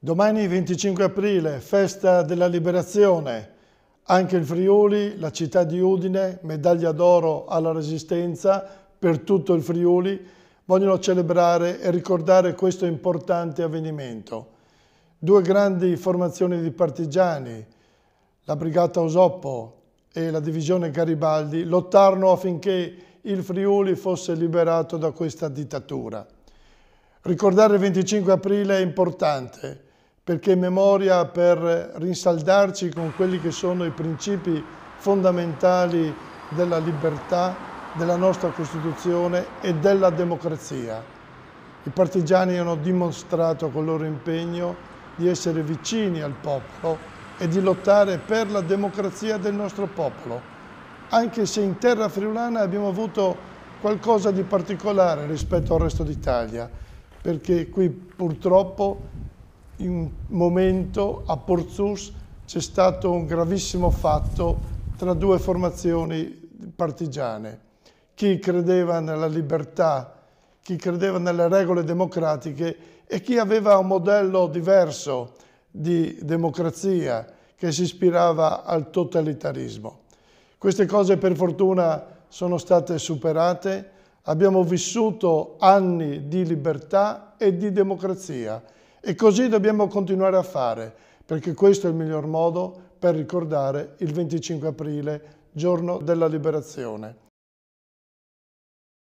Domani 25 aprile, festa della liberazione, anche il Friuli, la città di Udine, medaglia d'oro alla resistenza per tutto il Friuli, vogliono celebrare e ricordare questo importante avvenimento. Due grandi formazioni di partigiani, la Brigata Osoppo e la Divisione Garibaldi, lottarono affinché il Friuli fosse liberato da questa dittatura. Ricordare il 25 aprile è importante, perché è memoria per rinsaldarci con quelli che sono i principi fondamentali della libertà, della nostra Costituzione e della democrazia. I partigiani hanno dimostrato col loro impegno di essere vicini al popolo e di lottare per la democrazia del nostro popolo. Anche se in terra friulana abbiamo avuto qualcosa di particolare rispetto al resto d'Italia, perché qui purtroppo in un momento a Porzus c'è stato un gravissimo fatto tra due formazioni partigiane. Chi credeva nella libertà, chi credeva nelle regole democratiche e chi aveva un modello diverso di democrazia che si ispirava al totalitarismo. Queste cose per fortuna sono state superate, abbiamo vissuto anni di libertà e di democrazia e così dobbiamo continuare a fare, perché questo è il miglior modo per ricordare il 25 aprile, giorno della liberazione.